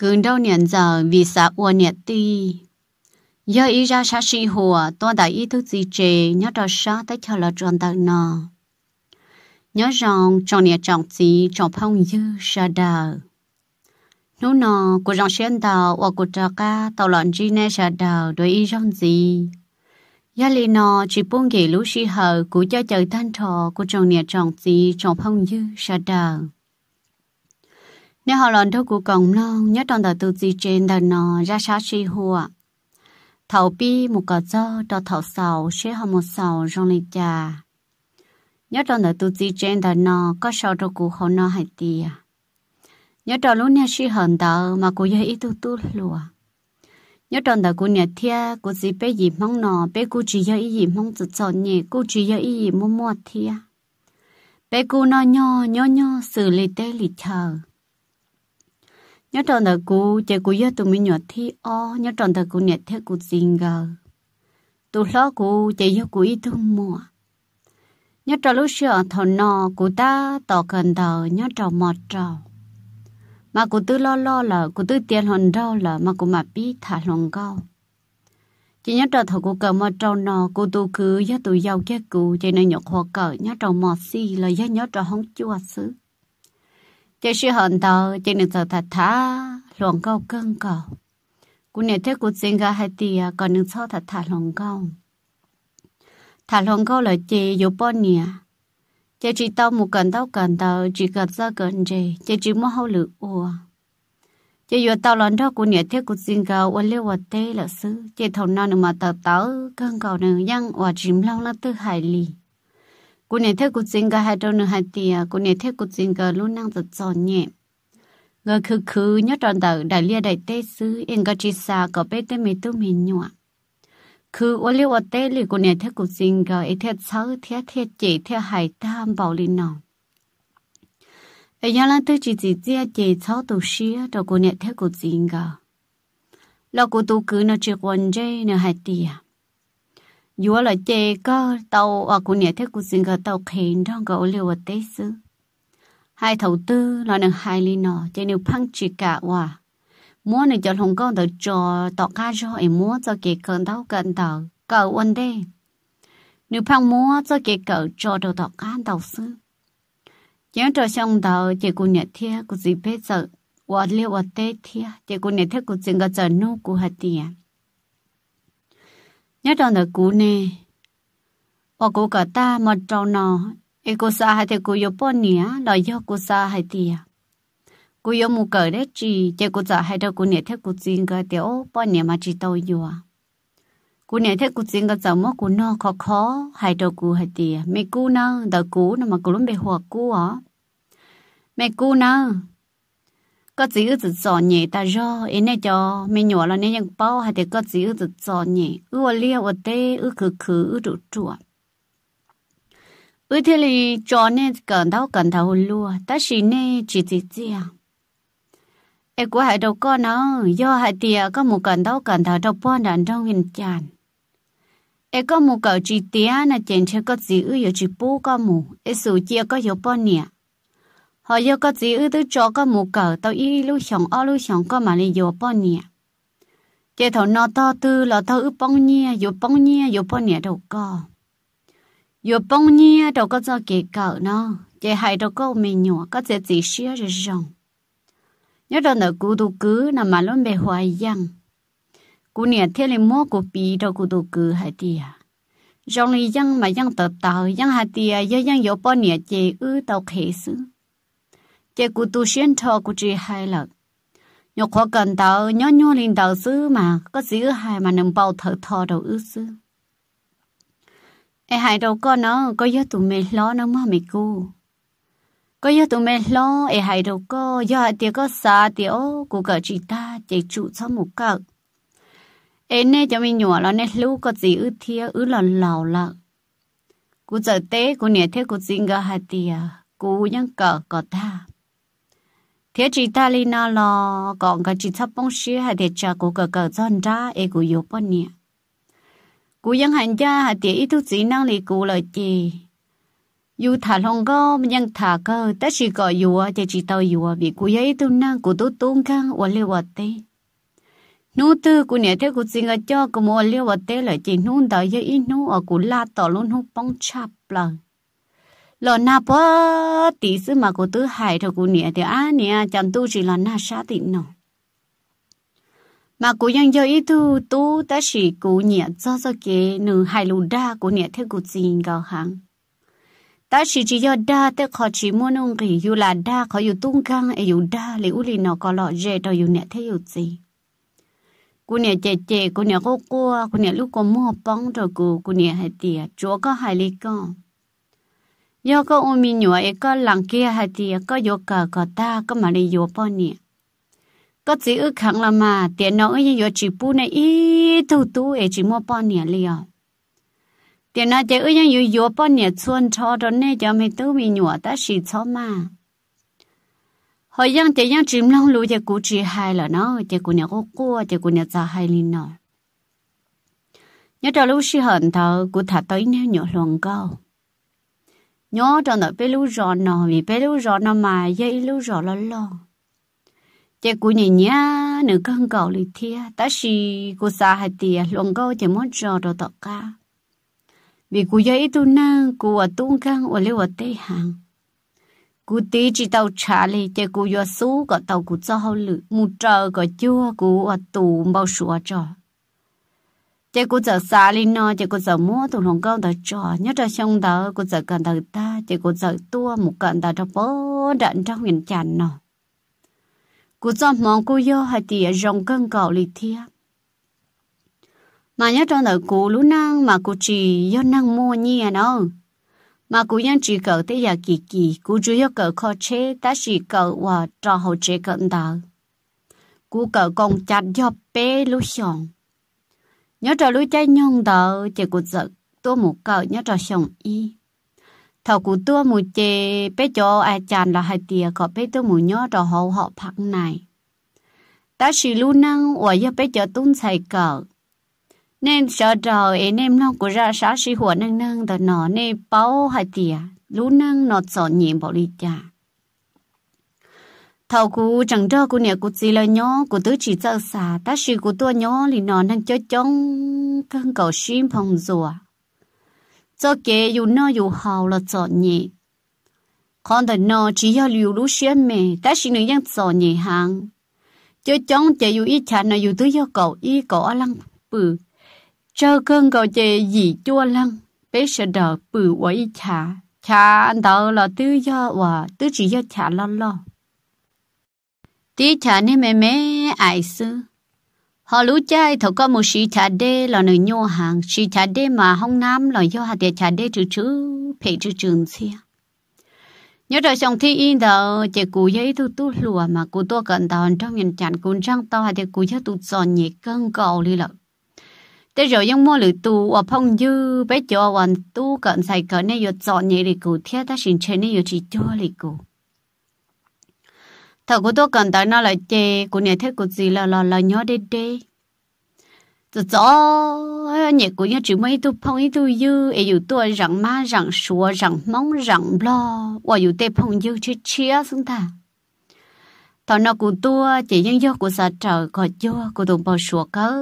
cường đâu nhận giờ vì sao ua nhận đi? do ý ra sao sinh hùa to đại ý thức gì trề nhớ cho sa tới cho là tròn đời. nọ nhớ rằng trong nhà trọng gì trong phòng dư sa đờ nô nọ của dòng xuyên tàu hoặc của trà ca tàu lợn chi nè sa đờ đối ý trong gì gia lì nọ chỉ buông ghế lúc sinh hờ của cho chờ tan trò của trong nhà trọng gì trong phòng dư sa đờ nếu họ lần đầu của cổng non nhớ trong đời tự di trên đời nó ra xa chi hùa thầu bi một cờ do cho thầu sầu sẽ họ một sầu trong lịch trà nhớ trong đời tự di trên đời nó có sầu trong cuộc họ nó hay tìa nhớ trong lúc nha suy hận tờ mà cô dây ít tu tu lùa nhớ trong đời cô nhà thia cô chỉ bé gì mong nó bé cô chỉ dây gì mong tự chọn nhỉ cô chỉ dây gì mua mua thia bé cô nó nho nho nho xử lý tế lịch chờ nhớ tròn thờ cụ chơi cụ nhớ tụi mình nhỏ thi o nhớ tròn thờ cụ nhẹ thế cụ xin gờ tụi lo cụ chơi nhớ cụ ít thương mùa nhớ tròn lúc xưa thọ nọ cụ ta tỏ cần thờ nhớ tròn mọt tròn mà cụ tư lo lo là cụ tư tiền hòn rau là mà cụ mà bi thả lòng cao chỉ nhớ tròn thờ cụ cờ mọt tròn nò cụ tụi cứ nhớ tụi giàu kia cụ chơi này nhớ hoa cờ nhớ tròn mọt xì là nhớ nhớ tròn hóng chua xứ chế sĩ hận tàu chế nên tàu thật thà luồng câu cơn cầu cú nè thế cú xin hai tia còn nên sau thật thà luồng câu thà luồng câu là chế bao nhiêu chỉ tao một cần tao cần tao chỉ cần ra cần chế chỉ mua hậu lự ua chế yếu tao đó cú nè thế cú xin ra ua liu ua là xứ chế thầu non mà tao tao cơn cầu nữa yang ua chìm lâu là tư hải lì cô này thấy cô chính cái hai đâu nữa hai tia cô này thấy cô chính cái luôn năng rất giòn nhẹ người khứ khứ nhớ tròn tờ đại lia đại tế sứ em có chỉ xa có bé tê mì tu mì nhọ khứ ô liu ô tế lì cô này thấy cô chính cái ấy theo sáu theo theo chỉ theo hải tam bảo lì nọ ai nhớ lan tư chỉ chỉ chia chỉ sáu tổ xía rồi cô này thấy cô chính cái lão cô tu cứ nó chỉ quan chơi nó hai tia dù là chê có tàu ở à, của nhà thế của sinh ra tàu khen trong gỗ liều ở tế xứ hai thầu tư là nàng hai ly nọ chơi nếu phăng chỉ cả hòa múa này cho hồng con tàu cho tọ ca cho em múa cho kẻ cần tàu cần tàu cầu quân đê nếu phăng múa cho kẻ cỡ cho đầu tọ ca tàu xứ nhớ trò xong tàu chơi của nhà thế của gì biết giờ hòa liều ở tế thế chơi của nhà thế của sinh ra giờ nô của hạt tiền nhớ đòn được cú nè và cú cả ta mà trâu nò, e cú sa hay thì cú yếu bốn nè là do cú sa hay thì cú yếu mù cỡ đấy chỉ chỉ cú sa hay đâu cú nè thế cú xin cái tiểu bốn nè mà chỉ tàu yếu cú nè thế cú xin cái cháu mất cú nò khó khó hay đâu cú hay thì mẹ cú nè đợi cú nó mà cú luôn bị hòa cú à mẹ cú nè có chỉ ư tự cho nhẹ ta do ấy này cho mình nhỏ là nên ยัง bao hay thì có chỉ ư tự cho nhẹ ư liêu ư tê ư khử khử ư trụ trụ ư thế thì cho nên cần thao cần thao luôn, ta chỉ nè chỉ chỉ chỉ ấy của hai đầu con nó do hai tia có một cần thao cần thao trong bao đàn trong hình chàn ấy có một cậu chỉ tia là chỉ chơi có chỉ ư chỉ bố có một ấy sầu chia có hiểu bao nhiêu họ yêu có gì ư tư cho có mù cờ tao y lu xong o lu xong có mà li yêu bao nhiêu chế thầu nó to tư là tao ư bông nhiêu yêu bông nhiêu yêu bao nhiêu đâu có yêu bông nhiêu đâu có cho kể cờ nó chế hay đâu có mình nhỏ có chế gì xia rồi rong nhớ đâu nở cú tu cứ nằm mà luôn bề hoài giang cú nè thế là mua cú bì đâu cú tu cứ hay đi rong li giang mà giang tờ tờ giang hay đi giờ giang yêu bao nhiêu chế ư tao khế xứ chị cụ tu xuyên thọ cụ chị hai lợt nhọ khó cần tàu nhọ nhọ linh tàu sư mà có gì hai mà nằm bao thở thọ đầu ư sư ai hai đầu con nó có nhớ tụi mẹ lo nó mà mẹ cu có nhớ tụi mẹ lo ai hai đầu có gió hai tiệc có xa tiệc cụ cả chị ta chị trụ cho một cỡ ai nè cho mình nhỏ là nè lú có gì ư thia ư là lào lạ cụ giờ té cụ nhảy thế cụ xin gà hai tiếc, cụ nhân cỡ có ta thế chỉ ta lên nó lo còn cái chỉ thắp bông xí hay để cha của cờ cờ dân ra ai của yếu bọn nè cú dân hành gia hay để ít thứ gì năng lý cú lời gì dù thả lòng có nhưng thả cơ tất chỉ có yếu thì chỉ tao yếu vì cú giấy tu năng cú tu tôn khang và liều vật tê nô tư cú nhảy thế sinh ra cho cú mua liều vật tê là chỉ nô tao giấy ít nô ở cú la tỏ luôn không bông chạp lời lò na bó tí sư mà cô tứ hải thầu cô nè thì á nè chẳng tu chỉ là na sát tịnh nọ mà cô ยัง cho ý tu tu ta chỉ cô nhẹ cho cho cái nữ hai lù đa cô nhẹ theo cô xin gạo hàng ta chỉ chỉ cho đa theo khó chỉ muốn ông kỳ dù là đa khó dù tung căng ấy dù đa lấy u linh nó có lọ dễ đâu dù nhẹ theo dù gì cô nhẹ chè chè cô nhẹ cô cô cô nhẹ lúc cô mua bông rồi cô cô nhẹ hai tiệt chúa có hai ly con 要个乌米鸟一个人家还的个有个个大个嘛哩有半年，个只有看了嘛，电脑也有几部呢，一头都也只么半年了。电脑这个人有有半年穿插着呢，就没都没鸟的是草嘛。好像这样只能路的估计害了呢，这姑娘我过，这姑娘咋害哩呢？nhớ đó lúc xí hận thở của thả tới nếu nhỏ lòng cao nhớ cho nó bê lú rõ nó vì bê lú rõ nó mà dây lú rõ lo lo chị cụ nhỉ nhá nữ con cầu lì thia ta xì cụ xa hai tia luôn câu chỉ muốn rõ đồ tọt ca vì cô dây tu năng cô ở tung căng ở lưu ở tây hàng cô tí chỉ tàu trả lì chị cô do số có tàu cô cho hậu lự mù trời có chua cô ở tù bao sủa trò chỉ có giờ xa linh nó chỉ có giờ mua tụi lòng con đã trò nhớ là xong đó cô giờ cần đời ta chị cô giờ tua một cần đời cho bố đạn trong huyền chàn nó cô giờ mong cô yêu hai tía rồng cơn cầu lì thia mà nhớ trong đời cô lú năng mà cô chỉ yêu năng mua nhia à nó mà cô nhân chỉ cậu tới giờ kỳ kỳ cô chủ yêu cậu khó chế ta chỉ cậu và trò hậu chế cận đời cô cậu công chặt do bé lú xong nhớ trò lối chạy nhung đó chỉ cụ giật tôi một cậu nhớ trò sống y thầu cụ tôi một chê bé cho ai chàn là hai tia có bé tôi một nhớ trò hậu họ phật này ta chỉ lũ năng ở giờ bé cho tung xài cậu nên sợ trò ấy em nó của ra xã sĩ hùa năng năng đó nó nên bao hai tia lũ năng nó sợ nhiệm bảo lý chàng thầu cụ chẳng cho cụ nè cụ gì là nhó cụ tứ chỉ sợ xả ta sĩ cụ tua nhó thì nó đang chơi chống cơn cầu xin phòng rùa cho kể dù nó dù hào là sợ nhỉ con thật nó chỉ do liều lũ xem mẹ ta sĩ nữ nhân sợ nhỉ hàng chơi chống chạy dù ít chả nó dù tứ do cầu y cậu ở lăng bự cho cân cầu chạy gì chua lăng bế sợ đỡ bự quá ít chả chả anh tao là tứ do và tứ chỉ do chả lăng lăng tí cha nên mẹ mẹ ai sư họ lú chay thầu có một sĩ cha đê là nơi nhô hàng sĩ cha đê mà hông nam là do hạt địa cha đê chữ chữ phải chữ trường xia nhớ đời trong thi in đầu chỉ cú giấy tu tu lùa mà cú tua cận đòn trong nhìn chặn cún trăng to hạt địa cú giấy tu giòn nhẹ cân cầu đi lợn thế rồi những mua lử tu và phong dư bé cho hoàn tu cận xài cận này yo giòn nhẹ thì cú thiết ta xin chơi này yo chỉ cho lì cú thợ của tôi cần tới nó là chê của nhà thiết của gì là là là nhớ đê đê giờ rõ nhẹ của nhà chỉ mấy tu phong ít tu dư ấy dù tôi rằng má rằng sủa rằng mong rằng lo và dù tê phong dư chia chia xuống ta thọ nó của tôi chỉ nhân do của xã trời có cho của đồng bào sủa cớ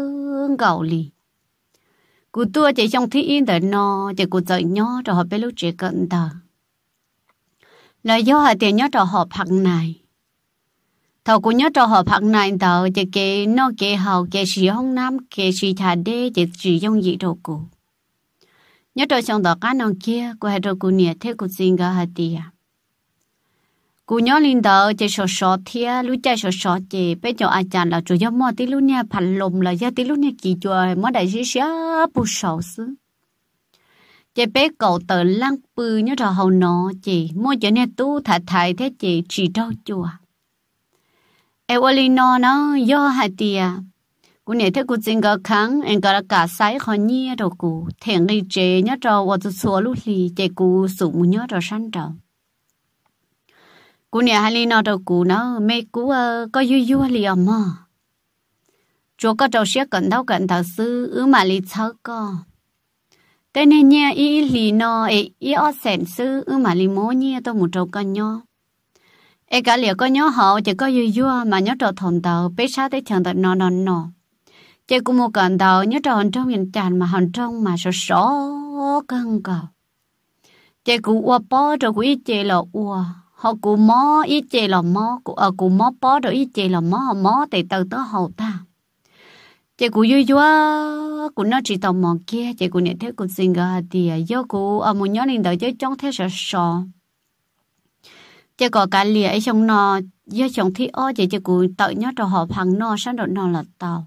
gạo lì của tôi chỉ trong thi in đời nó chỉ của dạy nhỏ rồi họ biết lúc chỉ cận ta là do họ tiền nhớ trò họ phẳng này thầu cũng nhớ cho họ phận này tờ chỉ kê nó kê hầu kê sĩ hông nam kê sĩ thà đê chỉ chỉ dùng gì đồ cụ nhớ cho chồng đó cá non kia của hai đồ cụ nè thế cụ xin gà hạt tiệt à. cụ nhớ linh tờ chỉ sọ sọ thia lũ cha sọ sọ chỉ bây giờ ai chàng là chủ yếu mua tí lũ nha phản lùm là do tí lũ nha kỳ chùa mò đại sĩ sĩ bù sầu sứ chỉ bé cậu tờ lăng bư nhớ cho hầu nó chị mua cho nên tu thả thải thế chỉ chỉ đau chùa Evelino nó do hạt tiề cú nè thế cú chính cái kháng em cái cả sai khó nhia đồ cú thèn đi chế nhớ trò và tụ số lúc thì chế cú sụp mu nhớ trò săn trò hai ly nó đồ nó mê cú ờ, có vui vui lì mà chúa có trò xé cẩn thấu cẩn thấu sư ứ mà lì thấu co tên này nhia ý lì nó ấy ý ở sản mà lì mô nhia tôi một trâu con nhau ai cả liệu có nhớ họ chỉ có dư dưa mà nhớ trò thồn tàu bé xa tới chẳng tật nọ nọ nọ chỉ cũng một cận tàu nhớ trò hòn trong nhìn tràn mà hòn trong mà sợ sổ cân cầu chỉ cũng ua bó rồi cũng ít chê là ua họ cũng mó ít chê là mó cũng ở ờ, cũng mó bó rồi ít chê là mó họ mó thì từ tới hậu ta chị cũng vui vui cũng nói chị tò mò kia chị cũng nhận thấy cũng xin gà thì do cũng ở một nhóm nên đợi chơi trong thế sợ sợ chỉ có cả lìa ấy trong nó do trong thi ô chỉ chỉ cụ tự nhớ cho họ phẳng nó sáng đột nó là tàu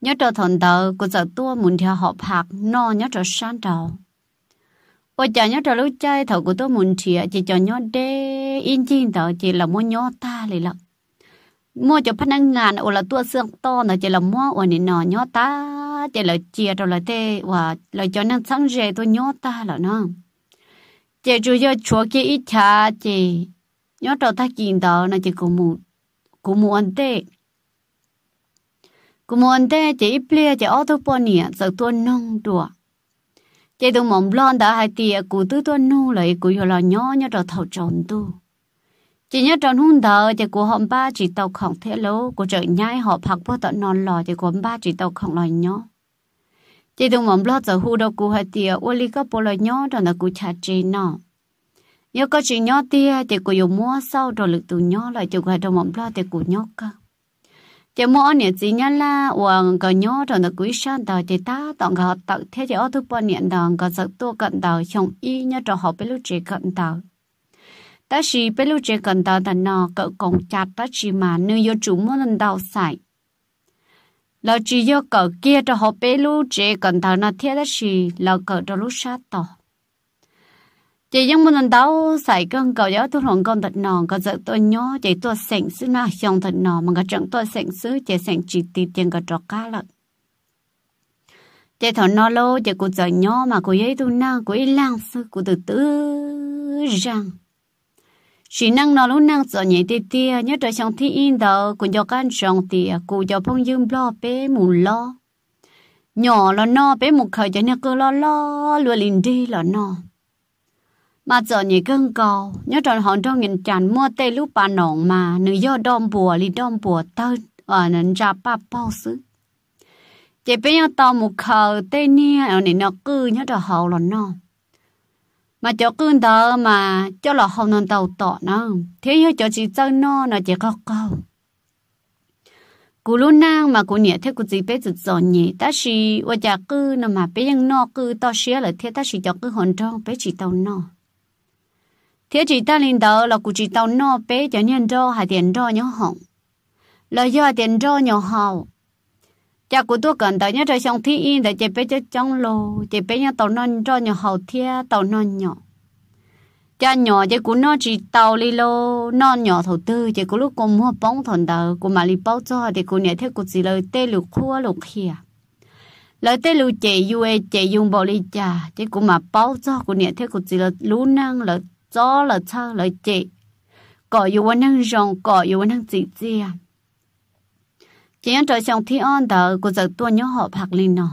nhớ cho thọn tàu của sợ tua muốn theo họ phạt nó nhớ cho sáng tàu ôi chờ nhớ cho lúc chơi thầu của tôi muốn chia chỉ cho nhớ đê yên chín tàu chỉ là muốn nhớ ta lì lận mua cho phát năng ngàn ồ là tua xương to là chỉ là mua ồ nè nò nhớ ta chỉ là chia cho là thế và là cho năng sáng rề tôi nhớ ta là nó chị chủ yếu chúa kia ít cha chị nhớ trò thắc kiện đó là chị cũng muốn cũng muốn ăn tê cũng muốn tê chị ít plia chị ô tô bò nè giờ nông đùa chị tôi mỏng lon đã hai tia cụ tư lại cụ hiểu là nhớ nhớ trò thầu tròn tu chị nhớ tròn hôn thờ chị ba chị tàu khổng thế lố cụ trợ nhai họ phạc bữa tận non lò chị cụ ba chị tàu khổng lò nhớ chỉ đúng mầm lo giờ hú đâu cú hay tiệt ô li có bolo nhỏ rồi là cú chả chỉ nó nếu có chỉ nhỏ tiệt thì cú dùng mua sau rồi lực tụ nhỏ lại chụp hay trong mầm lo thì cú nhỏ cả chỉ mua nè chỉ nhá là uang có nhỏ rồi là cú sang đầu thì ta tặng họ tặng thế thì ở thứ ba nè đầu có sợ tua cận đầu chồng y nhớ cho họ biết lúc chỉ cận đầu ta chỉ biết lúc chỉ cận đầu thì nó cậu còn chặt ta chỉ mà nếu yêu chủ mua lần đầu xài lo chỉ do cỡ kia cho họ bé lu chỉ cần thảo nó thiết đó gì lo cỡ cho lúc sát tỏ chỉ những mình lần đầu xài cơn cậu giáo tôi hồn con thật nòn có giật tôi nhớ chỉ tôi sẹn xứ na xong thật nòn mà cái trận tôi sẹn xứ chỉ sẹn chỉ tì tiền cái trò cá lợn chỉ thọ nó lâu chỉ cụ giật nhó mà cụ giấy tôi na cụ ý lang sư cụ từ từ rằng chỉ năng nó lúc năng giờ nhẹ tê tê nhớ trời sáng thi in đó cũng cho can sáng tì cũng cho phong dương lo bé mù lo nhỏ lo no bé mù khởi cho nhớ cơ lo lo lùa liền đi lo no mà giờ nhẹ cơn cao nhớ trời hòn trong nghìn tràn mua tê lúc bà nòng mà nữ do đom bùa li đom bùa tao ở ờ, nền ra ba bao xứ chỉ bé nhau tao mù khởi tê nia ở ờ, nền nó cứ nhớ trời hậu lo no mà cho cưng đó mà cho là không nên đầu tỏ nó thế như cho chị chơi nó nó chỉ có câu cú lúc nang mà cú nhẹ thế cú gì bé rụt rò nhỉ ta chỉ và chả cư nó mà bé ยัง no cứ to xía là thế ta chỉ cho cư hòn trong bé chỉ tàu no thế chỉ ta lên đó là cú chỉ tàu no bé cho nhân do hai tiền do nhau hỏng là do tiền do nhau hào cha của tôi cần tới nhất cho xong thi in để chế bé cho trong lô chế bé nhớ tàu non cho nhỏ hậu thia tàu non nhỏ cha nhỏ chế của nó chỉ tàu li lô non nhỏ thầu tư chế của lúc cùng mua bóng thằng đầu của mà li bao cho thì của nhà thế của gì lời tê lục khua lục khìa lời tê lục chế u e chế dùng bò li cha chế của mà bao cho của nhà thế của gì lời lú năng lời gió lời thơ lời chế có yêu năng rong có yêu năng gì gì à chỉ ăn trời xong thi ăn đỡ cô giờ tôi nhớ họ bạc lên nọ,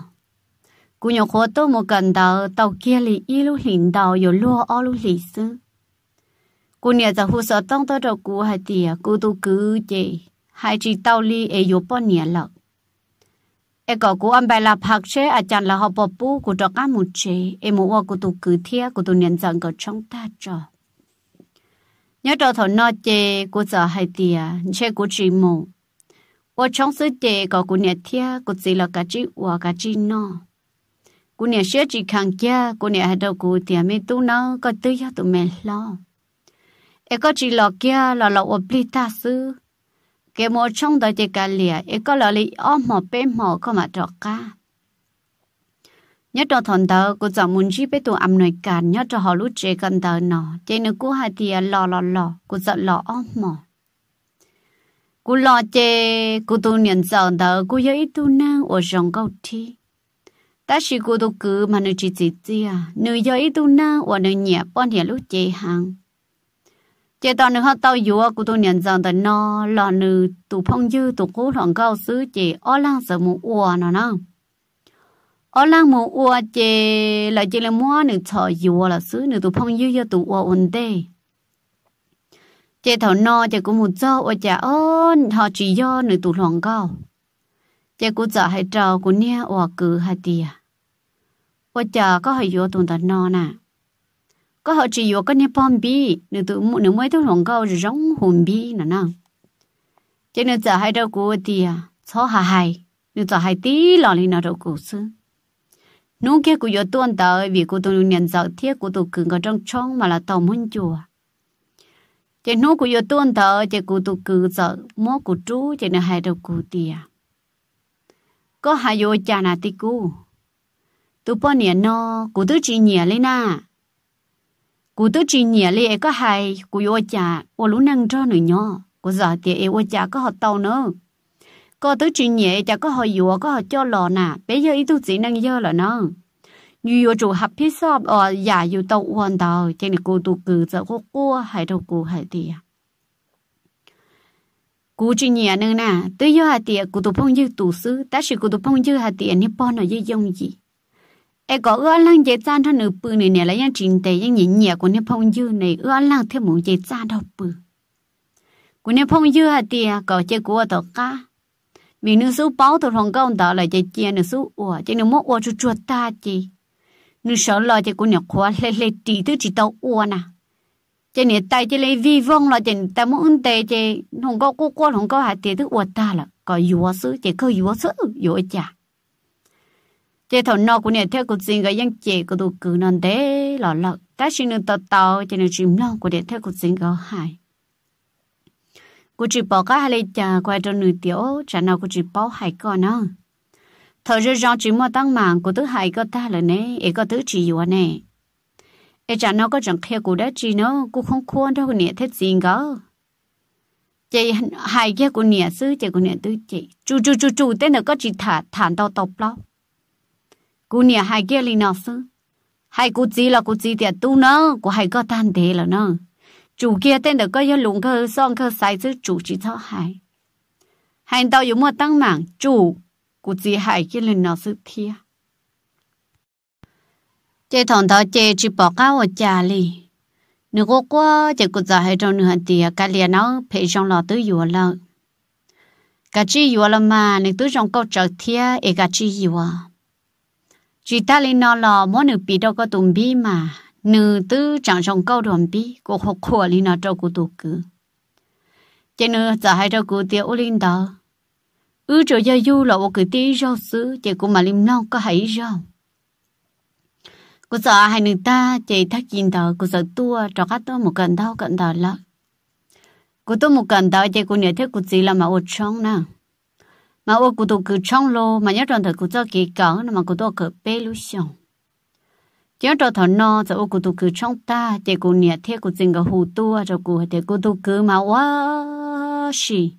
cô nhớ khó tôi một cần đỡ tàu kia lì y lúc lìn đào rồi lúa ở lúc lì sư cô nhà giờ hồ sợ tông tôi đầu cô hai tìa cô tu cứ chị hai chị tàu lì ấy rồi bao nhà lợ e có cô ăn bài là bạc chế à chẳng là họ bỏ bú cô cho cá một chế em muốn cô tu cứ thiệt cô tu nhận rằng có trong ta cho nhớ cho thằng nó chê cô sợ hai tìa chế cô chỉ mù 我 trong sự tế có cụ nhà thia cụ chỉ là cả chỉ và cả chỉ nó cụ nhà chỉ khang kia cụ nhà hạt đầu cụ thì mẹ tu nó có tư cho tụi mẹ lo e có chỉ lo kia là lo ở bli ta sư cái một trong đời thì cả lìa e có lo lì ôm mỏ bê mà trọ cả nhớ cho thằng tớ cụ chọn muốn chi bé tụ âm nói cản nhớ cho họ lúc chế cần đó, nó chế nữa cụ hai thì lo lo lo cụ chọn lo ôm mỏ cú lo chê cú tu nhận sợ đỡ cú yếu ít tu năng ở rong cầu thi ta chỉ cú tu cứ mà nữ chỉ chỉ chỉ à nữ yếu ít tu năng ở nữ nhẹ bọn hiền lúc chê hàng chê tao nữ hot tao yếu cú tu nhận sợ đỡ nó lo nữ tu phong dư tu cú thằng cao xứ chê ó lang sợ mù ua nó nó ó lang mù ua chê là chê là mua nữ thọ yếu à, là xứ nữ tu phong dư yếu tu ua ổn tê chế thảo no chế cũng một dâu ở chả ơn họ chỉ do nửa tuổi hoàng cao chế cũng sợ hai trò của nia ở cử hai tìa ở à. chả có hai vô tụn tạt no nè có họ chỉ vô có nia bom bi nữ tụ nữ mới tụ lòng cao rồi giống hồn bi nè nè chế nữ chả hay đâu của tìa số à, hai hai nữ sợ hay tí lò lên nào đâu của sư nú kia của vô tuôn tới vì của tụi nhận giàu thiết của tổ cường ở trong trong mà là tàu muốn chùa chị nô của yo tuôn thở chị cụ tụ cử sợ mô cụ chú chị nè hai đầu cụ tia có hai yo cha nà tì cụ tụ bao nhiêu nó cụ tứ chị nhẹ lên na cụ tứ chị nhẹ lên có hai cụ yo cha ô lũ năng cho nữa nhỏ cụ giờ tìa e ô cha có học tàu nữa có tứ chị nhẹ cha có học yo có học cho lò nà bây giờ ít tu chỉ năng dơ là nó như yo chủ hấp phía sọp ở nhà yo tàu hoàn tàu trên này cô tu cử giờ cô cô hay đâu cô hay tiệt cú chỉ nhẹ nữa nè tới giờ hạt tiệt cô tu phong dư tu sư ta chỉ cô tu phong dư hạt tiệt nếp bon nó dễ dùng gì ai có ưa lăng dễ gian thân nửa bự này nè là yang trình tề yang nhìn nhẹ của nếp phong dư này ưa lăng thêm một dễ gian đâu bự của nếp phong dư hạt tiệt có chơi của tàu cá mình nữ số bao tàu thằng công tàu lại chơi chia nữ số ủa chơi nữ mốt ủa chuột ta chơi nu sợ lo cho cô nhỏ khóa lê lê tí thứ chỉ tao ua nè cho nên tay cho lấy vi vong lo cho nên ta muốn tê cho không có cô cô không có hạt tiền thứ ua ta là có yếu sứ chỉ có yếu sứ yếu chả chế thầu nọ của nè theo cuộc gì cái dân chế của tụ cử non thế lọ lọ ta xin được tàu tàu cho nên chìm lòng của nè theo cuộc gì có hại của chị bỏ cái hai lê trà qua cho nửa tiểu trả nào của chị bỏ hai con nữa thở ra rong chỉ mua tăng mạng của thứ hai có ta là nè ấy có thứ chỉ vừa nè ấy chả nó có chẳng khéo của đã chỉ nó cũng không khuôn đâu nè thế gì cơ, chị hai kia của nè sư chị của nè tứ chị chu chu chu chu tên là có chỉ thả thản tao tộc lo cô nè hai kia li nó sư hai cô chị là cô chị tiệt tu nó của hai có tan thế là nó chủ kia tên là có yêu lùng cơ song cơ sai chứ chủ chỉ thọ hai hai tao dùng mua tăng mạng chủ กูจีหายกินเลยนอสุเทียเจถอนทอเจจีบอกก้าวจาลีนึกว่าจะกูจะให้ตรงหนึ่งเดียกาเลียนเอาเพจงรอตื้ออยู่แล้วกาจีอยู่ละมาหนึ่งตื้อจงก็เจอเทียเอกาจีอยู่จีตาลีนอลอมอหนึ่งปีดก็ตุ่มบีมาหนึ่งตื้อจังจงก็รวมบีกูหกขวลีนอเจ้ากูตุกือเจเนื้อจะให้เจ้ากูเตียอุลินดา ư trở ra du là một cái tí rau sứ chị của mà lim non có hãy rau cô sợ hai người ta chị thắc nhìn tờ cô sợ tua cho các tôi một cần đau cần đau lắm cô tôi một cần đau, chị cô nhớ thế cô chỉ là mà ột trong nè mà ột cô tôi cứ trong lô mà nhớ trong thời cô cho kỳ cỡ mà cô tôi cứ bê lú xong chứ cho thằng no cho ột cô tôi cứ trong ta chị cô nhớ thế cô chỉ có hù tua cho cô thì cô tôi cứ mà quá xì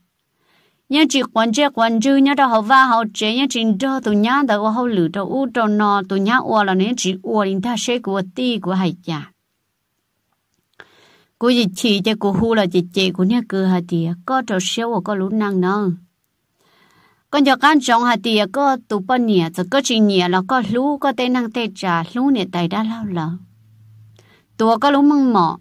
nhớ chỉ quan chế quan chữ nhớ đó học va học chế nhớ chỉ đó tụi nhá đâu học lử đó u đó nọ tụi nhà u là nhớ chỉ u linh ta sẽ của ti của hải cha của gì chỉ cho của hu là chỉ chỉ của nhớ cứ hạt tiệt có trò xéo có lú năng nọ con cho con trồng hạt tiệt có tụ bận nhẹ rồi có chỉ nhẹ là có lú có tê năng tê trà lú này tại đã lâu rồi, tụi có lú măng mỏ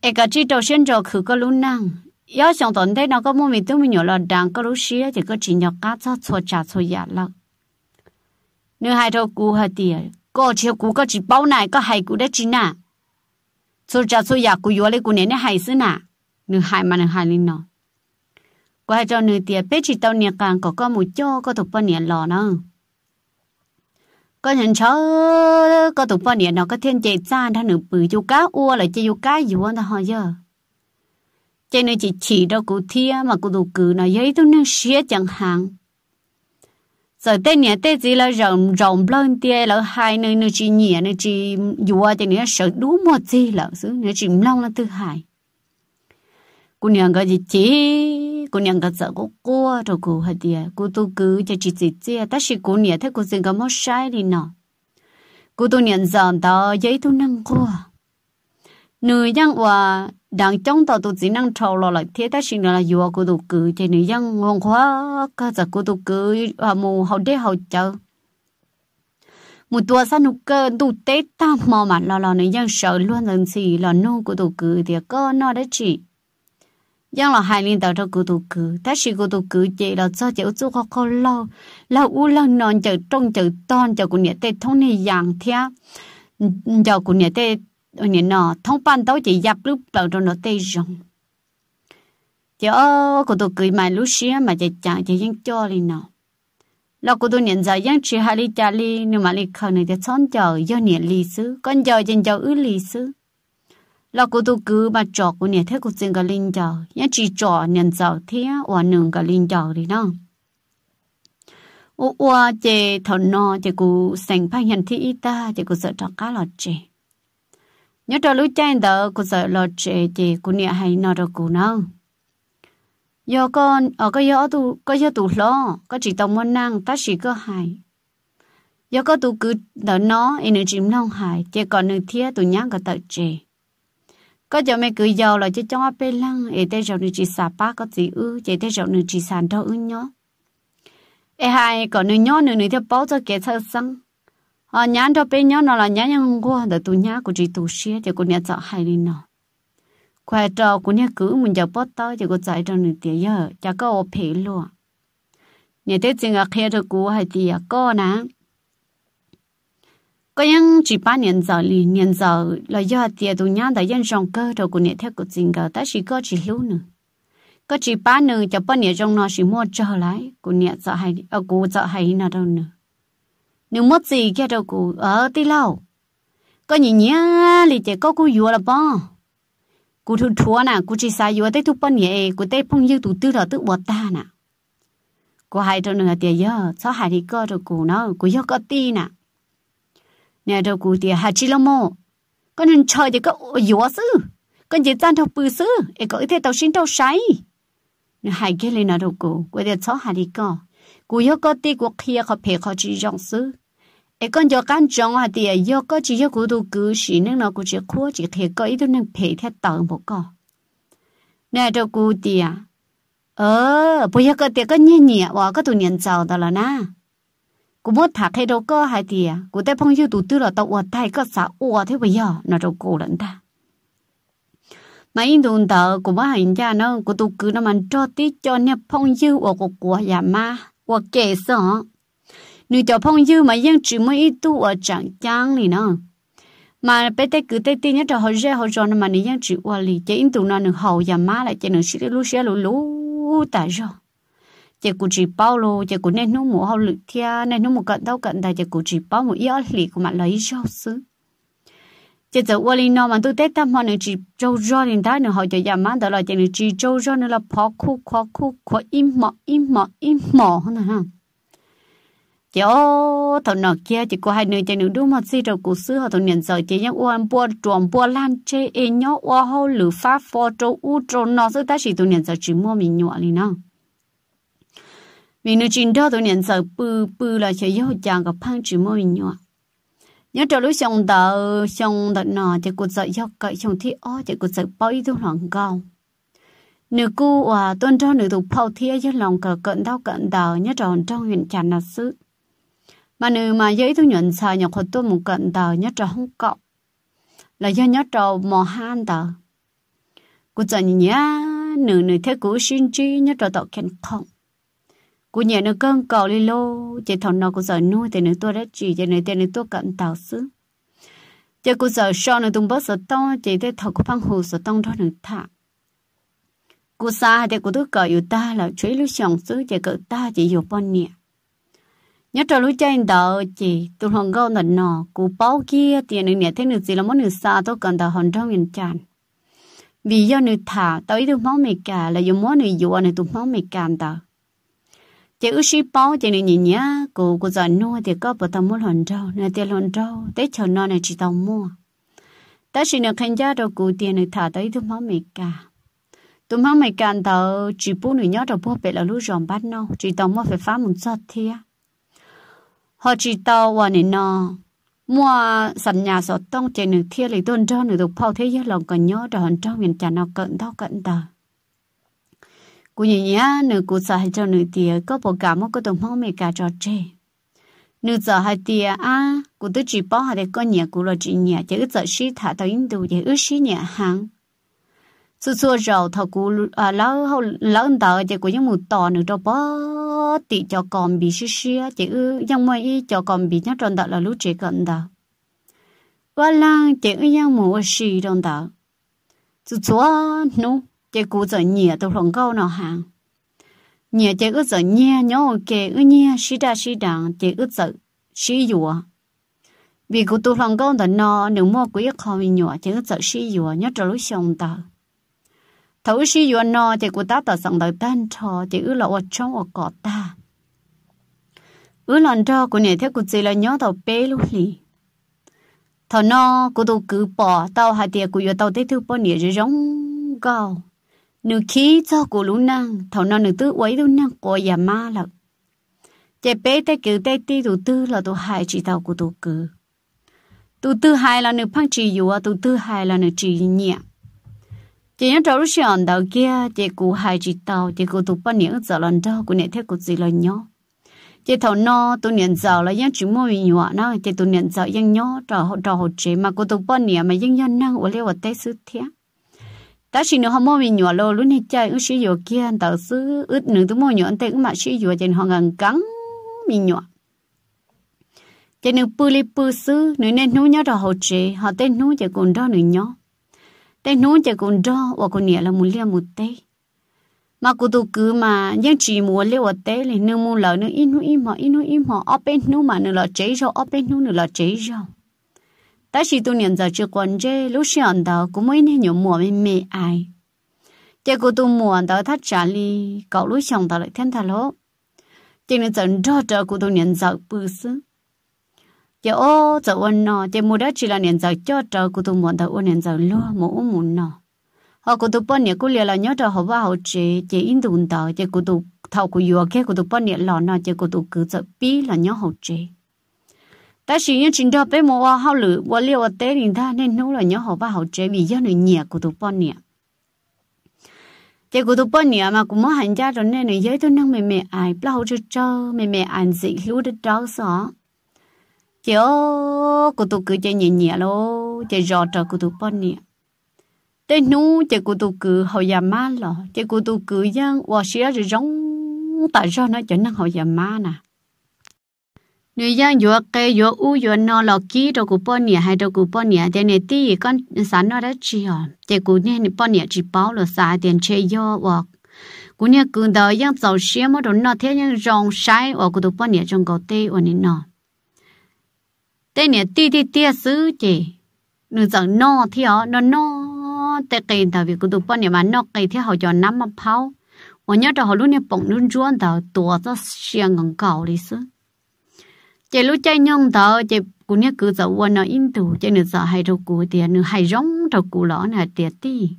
ai cả chỉ đầu xuyên trò khử có lú năng 要想到那那个莫名都没有了，但个老师这个只要干啥错啥错呀了。女孩头顾下的，过去顾个只包奶个还顾得只呐，错啥错呀顾原来顾年的还是呐，女孩嘛女孩哩呢。过还叫女的别只到年干个个木叫个都半年老呢。có những cháu có tụi bọn này nó có thiên chạy ra nó nửa bự chú cá ua là chơi chú cá gì hơn ta hỏi giờ cho nên chị chỉ đâu cụ thia mà cụ đủ cử nó giấy tôi nên xé chẳng hạn rồi tên nhà tên gì là rộng rộng lên tia là hai nơi nơi chị nhỉ nơi chị dùa thì nó sợ đủ một gì là xứ nữa chị long là thứ hai cô 娘个日子，姑娘个做个锅着顾下的，姑都顾着自己子，但是姑娘她姑是个么晒的呢？姑都娘长到也都难过，女人话 đang trong tàu tụi chỉ năng trâu lo lại thế ta xin là yêu cô tụ cử thì nữ dân ngon quá cả giờ cô tụ cử à mù hậu đế hậu chờ một tua sa nụ cơ tụ tế ta mò mà lo lo nữ dân sợ luôn lần gì là nô cô tụ cử thì có nó đấy chị dân là hai liên tàu cho cô tụ cử ta xin cô tụ cử chị là cho chị chú khó khó lâu lâu u lâu non chờ trong chờ ton chờ của nhà tê thông này dạng thea chờ của nhà tê ở nhà nọ thông ban tao chỉ dập lúc bảo rồi nó tê rồng chị ơ cô tôi cười mà lúc xưa mà chị chẳng chị vẫn cho đi nọ là cô tôi nhận ra vẫn chỉ hai ly trà ly nhưng mà ly khờ này thì xón chờ do nhận ly xứ con giờ trên giờ ứ ly xứ là cô tôi cứ mà trò cô nhận thấy cô xin cái linh chờ vẫn chỉ trò nhận giờ thế và nương cái linh chờ đi nọ ô ô chị thằng nọ chị cô sành phát hiện thị ta chị cô sợ trò cá lọt chị nhớ cho lũ chay đỡ cô sợ lo trẻ chị cũng nhẹ hay nó đâu cô nào giờ con ở cái giờ tu cái giờ tu lo có chỉ tông muốn năng ta chỉ có hại giờ có tu cứ đỡ nó em nên chìm lòng hại chỉ còn nửa thia tu nhang có tự trẻ có giờ mẹ cứ giàu là chỉ trong áp lăng em tới giờ nửa chỉ xả ba có gì ư chỉ tới giờ nửa chỉ sàn đâu ư nhó ai hai còn nửa nhó nửa nửa theo bao cho kẻ thơ sang à ờ, nhãn cho bên nhãn nó là nhãn nhang qua để tụ nhãn của chị tụ xe thì cô nhà chọn hai đi nó khoe trò cô nhà cứ mình giờ bắt tới thì cô chạy cho người tiền giờ chả có ở phía luôn nhà thế chính là khi cho cô hay thì có nè có những chỉ ba ba nữa, chỉ nhà nhà ờ, nó có có cho cho hai, hai nào đâu nữa nếu mất gì kia đâu cụ ở tí lâu có nhìn nhá lì chè có cụ vừa là bông cụ thu thua nè cụ chỉ sai vừa tới thu bông nhẹ cụ tới phong như tụ tư là tự bọt ta nè cụ hai trong nửa tiền giờ sao hai thì có rồi cụ nó cụ giờ có tí nè nhà đâu cụ tiền hai chỉ lông mồ con nên chơi thì có vừa sư con chỉ tan thâu bự sư ấy có thể tao xin tao sai, nè hai cái này nào đâu cụ cụ tiền sao hai thì cơ cụ giờ có tí cụ kia có phải có chỉ dòng sư 哎，讲叫干种啊的，要个只要古都古时，恁那古只苦只提个，伊都能陪他到无个。那这古的啊，呃，不要个这个年年哇，个都年早的了呐。古莫他开到个还的啊，古带朋友都丢了到我带个啥我他不要，那就古人的。mà in đường tờ của bác hành cha nó của tôi cứ nó mình cho tí cho nè phong dư của của của nhà ma của kệ sợ 女 tiểu 朋友嘛，因只么一度我长江里呢。mà bé tê cứ tê tê nhất là họ ra họ cho nên mà nị dân chịu qua lì chỉ in tụ nó nương hậu và má lại chỉ nương xí lú xí lú lú tại rồi chỉ cụ chỉ bao lô chỉ cụ nên nó mũ hậu lự thia nên nó mũ cận đâu cận tại chỉ cụ chỉ bao mũ yếu lì của mặt lấy rau xứ chỉ giờ qua lì nó mà tôi tê tâm họ nương chỉ trâu rau liền ta nương họ cho nhà má đó là chỉ nương chỉ trâu rau nương là phó khu khó khu khó im mọ im mọ im mọ hơn chỗ thằng nọ kia chỉ có hai người chơi nữ đúng mà xí rồi cụ xưa họ thằng nhận giờ chỉ những uan bua tròn bua lan chê e nhó ua hô lử phá phô trô u trô nọ xứ ta chỉ thằng nhận giờ chỉ mua mình nhọ lì nọ mình nói chuyện đó thằng nhận giờ bự bự là chơi nhau chàng gặp phang chỉ mua mình nhọ nhớ trở lúc xong đợi xong đợi nọ chỉ cụ giờ yêu cậy xong thi ó chỉ cụ giờ bao ít thu hoàng cao nữ cô à tuần cho nữ thủ phao thiê chứ lòng cờ cận đau cận đào nhớ tròn trong huyện tràn là xứ mà nếu mà giấy tôi nhận xài nhà khuất tôi một cận tờ nhớ trò không cọ là do nhớ trò mò han tờ cô chẳng nhá nữ nữ thế cũ xin chi nhớ trò tọ khen không cô nhớ nữ cơn cầu đi lô chị thằng nó cô sợ nuôi thì nữ tôi đã chỉ cho nữ tên nữ tôi cận tàu xứ chị cô sợ sau nữ tung bớt sợ to chỉ thế thầu cô phăng hồ sợ tông đó nữ thả cô xa thì cô tôi cởi yêu ta là chuối lúc chồng xứ chỉ cỡ ta chỉ yêu bon nhẹ nhớ trò lúc chơi đỡ chị tụi hòn gâu nợ nọ cú bao kia tiền nữ thế nữ gì là món nữ xa tôi cần tờ hòn trong miền tràn vì do nữ thả tao ý tụi máu mì cả là do món nữ dụ nữ tôi máu mì cả đó chị ước sĩ bao chị nữ nhìn nhá cô cô già nuôi thì có bữa tao muốn hòn trâu nè tiền hòn trâu tết chờ nọ này chị tao mua ta chỉ là khen giá đồ cú tiền nữ thả tao ý tụi máu mì cả tôi máu mì cả đó chỉ bố nữ nhớ rồi bố bé là lúc rộn bắt nó chị tao mua phải phá một sọt thiệt họ chỉ tao và nên nó mua sản nhà sọ tông chạy nửa thiên lý tôn cho nửa tục phao thế giới lòng còn nhớ trở hẳn trong miền trà nó cận đau cận ta, cú nhỉ nhá nửa cú sợ hai cho nửa tía có bộ cả một cái đồng phong mẹ cả cho chê nửa sợ hai tía à cú tôi chỉ bảo hai để con nhà cú lo chỉ nhà chỉ ít sợ sĩ thả tao in đồ chỉ ít sĩ nhà hàng su su rầu thầu cú à lỡ hậu lỡ anh ta chỉ của những mù tò nữa đâu bó tị cho còn bị xí xí chỉ ư yang mày cho còn bị nhát tròn tờ là lúc chỉ cần tờ và là chỉ ư yang mù xí tròn tờ su su nu chỉ cú giờ nhẹ tôi không câu nào hàng nhẹ chỉ ư giờ nhẹ nhớ kề ư nhẹ xí đa xí đằng chỉ ư giờ xí dùa vì cú tôi không câu đó nó nếu mà mua quý không nhỏ chỉ ư giờ xí dùa nhát tròn lúc xong tờ thấu suy yếu nó thì cô ta tỏ sẵn đời tan trò thì ư là ở trong ở cỏ ta ư lần trò cô này thế cô chỉ là nhớ tàu bê luôn đi. thọ nó cô tu cứ bỏ tàu hai tiệc cô yếu tàu tới thứ bao nhiêu rồi giống gạo nữ khí cho cô lũ năng thọ nó nữ tư quấy lũ năng cô nhà ma lận chế bé tới cứ tới ti tụ tư là tụ hại chỉ tàu cô tu cứ tụ tư hai là nữ phăng chỉ yếu tụ tư hai là nữ chỉ nhẹ chỉ nhớ trâu lúc ăn đầu kia chỉ cụ hai chị tàu chỉ cụ tụ bao nhiêu giờ lần đâu cụ này thế cụ gì lần nhó chỉ thầu no tụ niệm giờ là nhớ chỉ mua mình nhỏ nó chỉ tụ niệm giờ ยัง nhó trò họ trò họ chế mà cụ tụ bao nhiêu mà ยัง nhân năng ở liệu ở tây xứ thiệt ta chỉ nếu họ mua mình nhỏ lô lúc này chơi ứng sử dụng kia tàu xứ ướt nửa tụ mua nhỏ anh tây ứng mà sử dụng trên họ gần cắn mình nhỏ chỉ nếu bự li bự xứ nếu nên nuôi nhớ trò họ chế họ tên nuôi chỉ còn đó nữa nhó แต่นู้นจะกุนจอว่ากุนเนี่ยละมุเลียมุเตมากูตุกือมายังจีมัวเลียวเตเลยนึงมูเหล่านึงอินูอิมออินูอิมออเป็นนู้มานึงละเจียวอเป็นนู้นึงละเจียวแต่สิตุเนี่ยจะจีกวนเจลูกเสียนดาวกูไม่เนี่ยหนูมัวไม่เมไอจะกูตุมัวดาวทัดจาลีเกาลูกเสียนดาวเลยเท่นทะเลาะจึงเนี่ยจะจอเจอกูตุเนี่ยจะปื้อ giờ ô giờ ôn nọ giờ mua đó chỉ là niệm giờ cho trời cô tụi mình đâu ôn niệm giờ luôn mỗi muốn ừ. nọ họ cô tụi bọn nhớ cô liền là nhớ trời họ vào họ chỉ chỉ in tụi tờ chỉ cô tụi thầu cô yêu kia cô tụi bọn nhớ lọ nọ chỉ cô tụi cứ giờ bi là nhớ họ chỉ ta chỉ nhớ chính đó bé mua họ lử mua liều ở tế thì ta nên nấu là nhớ họ vào họ chỉ vì do này nhẹ cô tụi bọn nhớ chỉ cô tụi bọn nhớ mà cũng muốn hành gia rồi nên này giới tôi năng mềm mềm ai bao giờ chơi mềm mềm anh gì lú được đó sao chớ cô tụ cứ chơi nhẹ nhẹ lô chơi rò trò cô tụ bọn nhẹ để nu chơi cô tụ cứ hậu nhà má lọ chơi cô tụ cứ giang hoa xía rồi giống tại sao nó chơi năng hậu nhà má nè nếu giang vừa cây vừa u vừa nọ lọ ký trò cô bọn nhẹ hay trò cô bọn nhẹ thì này tí con sản nó đã chỉ hả chơi cụ nên bọn nhẹ chỉ bảo là xài tiền chơi do hoặc cô như cường đời giang giàu xía mà đồ nó thế nhưng rong sai hoặc cô tụ bọn nhẹ trong cầu tê hoặc nọ thế nè ti ti tia sứ chị nửa giờ no theo nó no thế cái tao việc của tụi bao nè mà nó cái thì họ cho nắm mà pháo, mà nhớ cho họ lúc nè bỗng luôn chuan tao tua cho xiang ngang cao đi sứ chị lúc chơi nhung tao chị cũng nhớ cứ giờ quên nó in tủ chị nửa giờ hay đầu cú tiền nửa hay rong đầu cú lõ nè tiền ti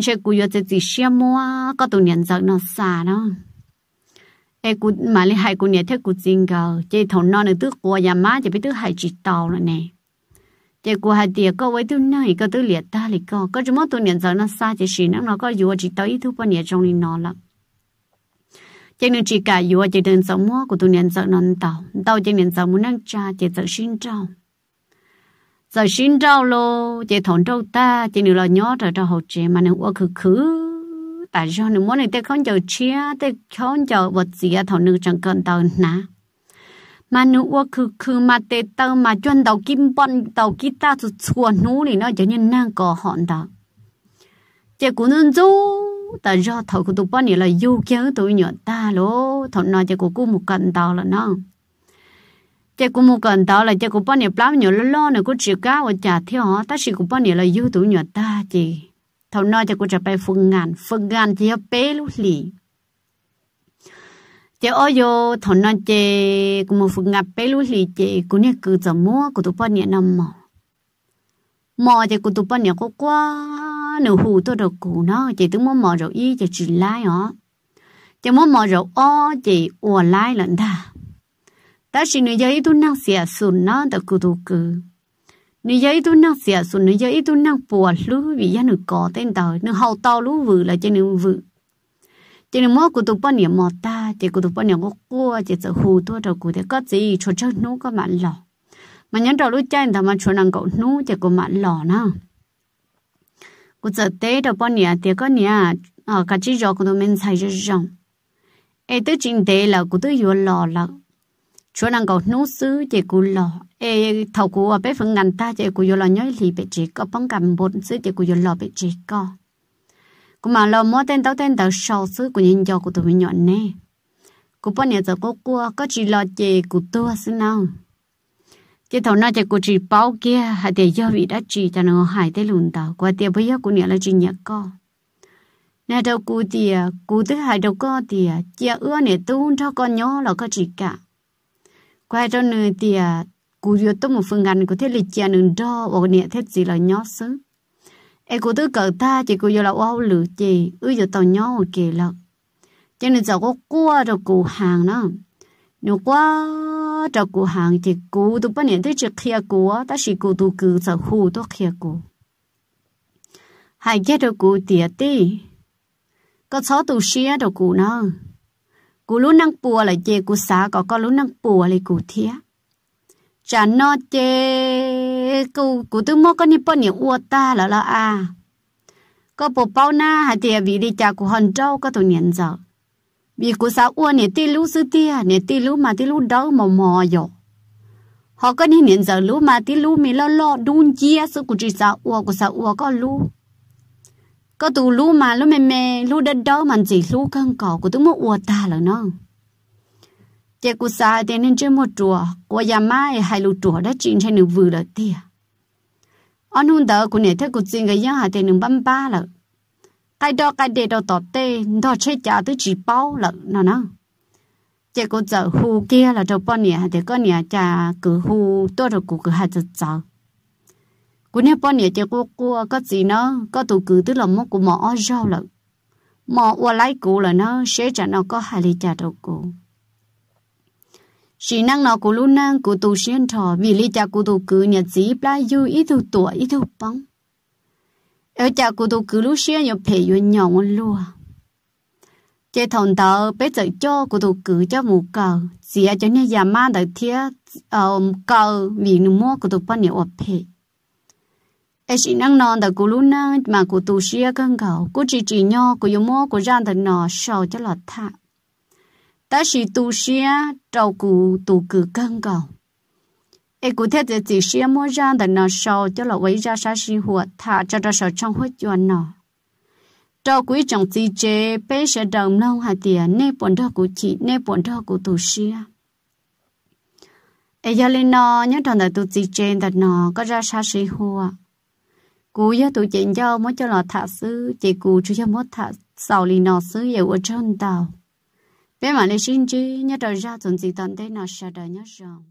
chị cụ giờ chị chỉ xem mua có tụi nhận giờ nó xa nó ai cú mà lấy hai cú nhà thế cú chinh gờ chế thằng non được tước qua nhà má chế biết tước hai chỉ tàu rồi nè chế cú hai tiệc có với tước nơi có tước liệt ta lì co, có chúng mất tụi nhận giờ nó xa chế xí nó nó có dù chỉ ít thu bao nhiêu trong đi nó lắm chế nên chỉ cả dù chế đơn sống mua của tuổi nhận giờ nó tàu tàu chế nhận giờ muốn ăn cha chế giờ xin trâu giờ xin trâu lô chế thằng trâu ta chế nữa là nhớ rồi trâu hậu chế mà nó uống khứ khứ bà cho nên muốn này tôi không chờ chia tôi không chờ vật gì à thầu nữ chẳng cần đâu nà mà nữ ô cứ cứ mà tê tàu mà chuyên tàu kim bận tàu kia ta tụ chua nú thì nó giống nên nàng có hòn đó chị cũng nên chú ta cho thầu của tụ bận này là yêu kéo tụi nhỏ ta lố thằng nào chị cũng cũng một cần tàu là nó chị cũng một cần tàu là chị cũng bận này bao nhiêu lo lo này cũng chỉ cá và trả theo ta chỉ cũng bận này là yêu tụi nhỏ ta chị thầu nói cho cô trở về phương ngàn phương ngàn chỉ bé lúc lì chị ơi yo thầu nói chị cũng một phương ngàn bé lúc cũng nhớ cứ giờ mua của tụi bọn nhẹ nằm mò mò chị của tụi bọn nhẹ quá nửa hù tôi được cụ nó chị tưởng muốn mò rồi y chị chỉ lái hả chị muốn mò rồi o chị ủa lái lận ta ta chỉ nói tôi năng xỉa sùn nó tự cụ tụ nếu vậy tôi năng xẻ xuống nếu vậy tôi năng bùa lú vì giá nó có tên tờ nửa hậu tàu lú vừa là trên nửa vừa trên nửa mò của tôi bao nhiêu mò ta chỉ của tôi bao nhiêu ngô qua chỉ sợ hù tôi rồi của tôi có gì cho chơi nú có mặn lò mà nhân đầu lúc chơi thì mà cho nàng cậu nú chỉ có mặn lò nữa của giờ tế đầu bao nhiêu thì có nhiêu ở cái chỉ rõ của tôi mình xài rất rộng ai tới trình tế là của tôi vừa lò là chúa năng cầu nú sứ chỉ cú lò e thầu cú ở bên phần ngành ta chỉ cú vô lò nhớ lì bị chỉ có bóng cầm bột sứ chỉ cú vô lò bị chỉ có cú mà lò mua tên tàu tên tàu sau sứ của nhân do của tụi mình nhọn nè cú bao nhiêu giờ có cua có chỉ lò chỉ cú tua sứ nào chỉ thầu na chỉ cú chỉ bao kia hay để do vị đã chỉ cho nó hại tới lùn tàu qua tiệp bây giờ cú nhà là chỉ nhớ co nè đâu cú tiệp cú thứ hai đâu có tiệp à, chia ước này tu cho con nhỏ là có chỉ cả quay cho nên thì cú vô tôi một phương ngành có thể lịch chia nên cho và nè thế gì là nhớ xứ em cú tôi cỡ ta chỉ cú vô là wow lử chị ư giờ tàu nhớ một kỳ lộc cho nên giờ có qua cho cú hàng đó nếu qua cho cú hàng thì cú tôi bắt nè thế chỉ kia cú á ta chỉ cú tôi cứ giờ hù tôi kia cú hai cái rồi cú tiệt đi có sáu tụ xe rồi cú nào cú lú năng bùa là chê cú xá có có lú năng bùa là cú thía chả nó chê cú cú tư mô có nhịp bó ni ua ta là là à có bộ bao na hà tìa vì đi chả cú hòn trâu có tụi niên giờ vì cú xá ua nè tì lú sư tìa nè tì lú mà tì lú đau mò mò dọ họ có ni niên giờ lú mà tì lú mì lo lo đun chia sư cú trì xá ua cú xá ua có lú ก็ตูรู้มาแล้วแม่แม่รู้ดัดดอมันจีรู้ข้างก่อกูต้องมัวอวดตาเหรอเนาะเจ้ากูสายเต็นนี่เจ้ามัวจัวกูยาไม่ให้รู้จัวได้จริงใช่หนึ่งวือเลยเตี้ยอันนู้นเด้อกูเนี่ยถ้ากูจริงก็ยังหาเต็นหนึ่งบ้าบ้าเลย cái đó cái đề đó tọt tê đó chơi trả tới chỉ bao lận nó nó chỉ có giờ hù kia là cho bọn nhà thì có nhà trả cứ hù tôi rồi cũng cứ hai giờ giờ cú nè bọn nè chơi cua cua có gì nó có tụ cử tức là mốt của mỏ rau lận mỏ ua lái cũ là nó sẽ trả nó có hai ly trà đầu cũ chỉ năng nó của lúc năng của tụ xuyên thọ vì ly trà của tụ cử nhà dĩ bla du ít thu tuổi ít thu bóng ở trà của tụ cử lúc xuyên nhập thể vô nhỏ ngon luôn chế thằng tớ bé dạy cho của tụ cử cho mù cờ chỉ cho nhà già ma đời thiết ở cờ vì nó mua của tụ bọn nè ập thể ai chỉ năng nòn ta cú lúc năng mà cú tu sửa cân cầu cú chỉ chỉ nho cú yếm mô cú gian thật nò sầu cho lọt thà ta chỉ tu sửa trâu cú tu cử cân cầu ai cú thế thì chỉ sửa mô gian thật nọ sầu cho lọt quấy ra sao sinh huột thà cho ra sầu trong huyết chuẩn nò trâu quý trọng chi chế bé sẽ đồng lâu hà tiền nên bọn đó của chị nên bọn đó của tu sửa ai giờ lên nò nhớ tròn đời tu chỉ trên thật nọ có ra sao sinh huột cú yo tụi chị cho mới cho là thả sư chị cú chú cho mới thả sau lì nọ sư yêu ở trên tàu bé mà lấy xin chứ nhớ đời ra tuần gì tuần thế nào sợ đời nhớ rằng